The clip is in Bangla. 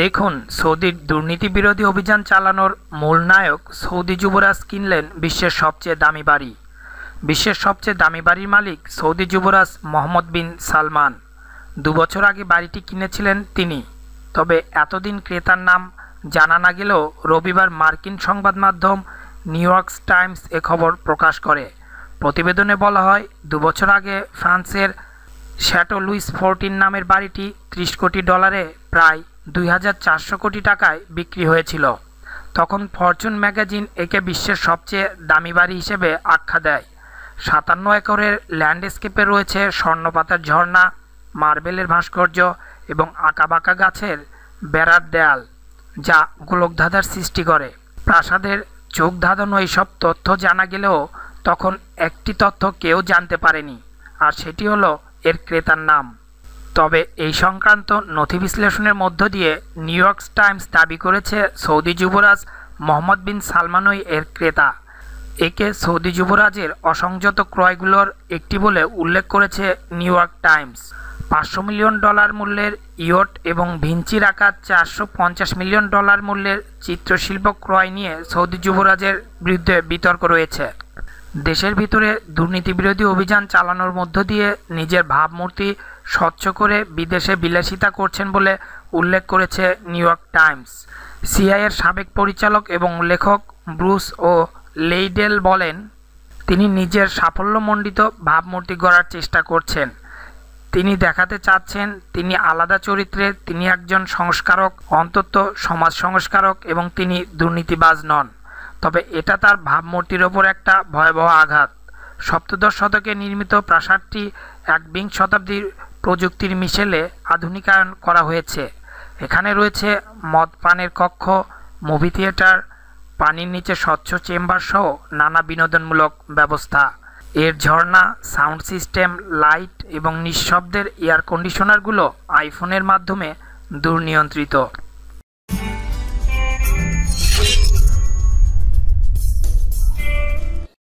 দেখুন সৌদির দুর্নীতি বিরোধী অভিযান চালানোর মূল নায়ক সৌদি যুবরাজ কিনলেন বিশ্বের সবচেয়ে দামি বাড়ি বিশ্বের সবচেয়ে দামি বাড়ির মালিক সৌদি যুবরাজ মোহাম্মদ বিন সালমান দুবছর আগে বাড়িটি কিনেছিলেন তিনি তবে এতদিন ক্রেতার নাম জানা না গেলেও রবিবার মার্কিন সংবাদ মাধ্যম নিউ ইয়র্ক টাইমস এ খবর প্রকাশ করে প্রতিবেদনে বলা হয় দুবছর আগে ফ্রান্সের শ্যাটো লুইস ফোরটিন নামের বাড়িটি ত্রিশ কোটি ডলারে প্রায় দুই কোটি টাকায় বিক্রি হয়েছিল তখন ফরচুন ম্যাগাজিন একে বিশ্বের সবচেয়ে দামি বাড়ি হিসেবে আখ্যা দেয় সাতান্ন একরের ল্যান্ডস্কেপে রয়েছে স্বর্ণপাতার ঝর্ণা মার্বেলের ভাস্কর্য এবং আঁকাবাঁকা গাছের বেড়ার দেয়াল যা গোলকধাঁধার সৃষ্টি করে প্রাসাদের চোখ ধাঁধানো এইসব তথ্য জানা গেলেও তখন একটি তথ্য কেউ জানতে পারেনি আর সেটি হলো এর ক্রেতার নাম তবে এই সংক্রান্ত নথি বিশ্লেষণের মধ্য দিয়ে নিউ ইয়র্ক টাইমস দাবি করেছে সৌদি যুবরাজ মোহাম্মদ বিন সালমানই এর ক্রেতা একে সৌদি যুবরাজের অসংযত ক্রয়গুলোর একটি বলে উল্লেখ করেছে নিউ ইয়র্ক টাইমস পাঁচশো মিলিয়ন ডলার মূল্যের ইয়ট এবং ভিঞ্চির আকার চারশো পঞ্চাশ মিলিয়ন ডলার মূল্যের চিত্রশিল্প ক্রয় নিয়ে সৌদি যুবরাজের বিরুদ্ধে বিতর্ক রয়েছে দেশের ভিতরে দুর্নীতি বিরোধী অভিযান চালানোর মধ্য দিয়ে নিজের ভাবমূর্তি স্বচ্ছ করে বিদেশে বিলাসিতা করছেন বলে উল্লেখ করেছে নিউ ইয়র্ক টাইমস সিআইয়ের সাবেক পরিচালক এবং লেখক ব্রুস ও লেইডেল বলেন তিনি নিজের সাফল্যমণ্ডিত ভাবমূর্তি গড়ার চেষ্টা করছেন তিনি দেখাতে চাচ্ছেন তিনি আলাদা চরিত্রে তিনি একজন সংস্কারক অন্তত সমাজ সংস্কারক এবং তিনি দুর্নীতিবাজ নন তবে এটা তার ভাবমূর্তির ওপর একটা ভয়াবহ আঘাত সপ্তদশ শতকে নির্মিত প্রাসাদটি এক বিংশ শতাব্দীর প্রযুক্তির মিশেলে আধুনিকায়ন করা হয়েছে এখানে রয়েছে মদ পানের কক্ষ মুভি থিয়েটার পানির নিচে স্বচ্ছ চেম্বার সহ নানা বিনোদনমূলক ব্যবস্থা এর ঝর্ণা সাউন্ড সিস্টেম লাইট এবং নিঃশব্দের এয়ার কন্ডিশনারগুলো আইফোনের মাধ্যমে দূর নিয়ন্ত্রিত